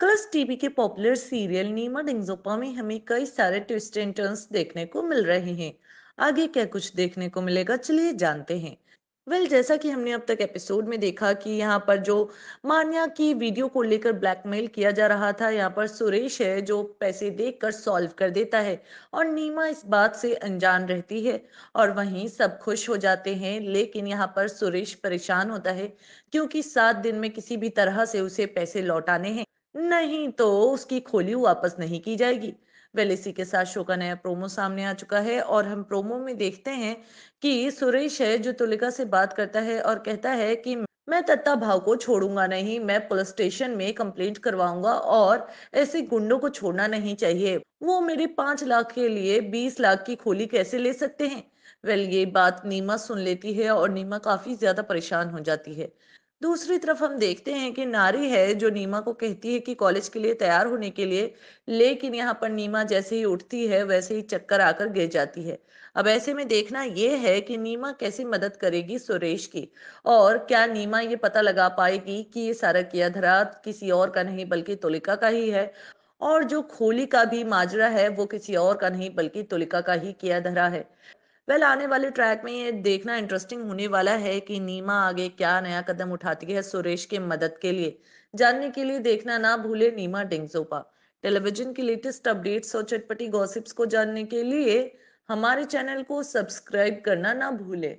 colours TV के popular serial Nima Denzongpa में हमें कई सारे ट्विस्ट एंड टर्न्स देखने को मिल रहे हैं आगे क्या कुछ देखने को मिलेगा चलिए जानते हैं वेल well, जैसा कि हमने अब तक एपिसोड में देखा कि यहाँ पर जो मान्या की वीडियो को लेकर ब्लैकमेल किया जा रहा था यहाँ पर सुरेश है जो पैसे देकर सॉल्व कर देता है और नीमा इस बात से अनजान रहती है और वहीं सब खुश हो जाते हैं लेकिन यहाँ पर सुरेश परेशान होता है क्योंकि सात दिन में किसी भी तरह से उसे पैसे लौटाने हैं नहीं तो उसकी खोली वापस नहीं की जाएगी वेल इसी के साथ शो का नया प्रोमो सामने आ चुका है और हम प्रोमो में देखते हैं कि सुरेश है जो तुलिका से बात करता है और कहता है कि मैं तत्ता भाव को छोड़ूंगा नहीं मैं पुलिस स्टेशन में कंप्लेंट करवाऊंगा और ऐसे गुंडों को छोड़ना नहीं चाहिए वो मेरे पांच लाख के लिए बीस लाख की खोली कैसे ले सकते हैं वेल ये बात नीमा सुन लेती है और नीमा काफी ज्यादा परेशान हो जाती है दूसरी तरफ हम देखते हैं कि नारी है जो नीमा को कहती है कि कॉलेज के लिए तैयार होने के लिए लेकिन यहाँ पर नीमा जैसे ही उठती है वैसे ही चक्कर आकर गिर जाती है अब ऐसे में देखना यह है कि नीमा कैसे मदद करेगी सुरेश की और क्या नीमा ये पता लगा पाएगी कि ये सारा किया धरा किसी और का नहीं बल्कि तुलिका का ही है और जो खोली का भी माजरा है वो किसी और का नहीं बल्कि तुलिका का ही किया धरा है वेल आने वाले ट्रैक में ये देखना इंटरेस्टिंग होने वाला है कि नीमा आगे क्या नया कदम उठाती है सुरेश के मदद के लिए जानने के लिए देखना ना भूले नीमा डिंगजोपा टेलीविजन की लेटेस्ट अपडेट्स और चटपटी गॉसिप्स को जानने के लिए हमारे चैनल को सब्सक्राइब करना ना भूले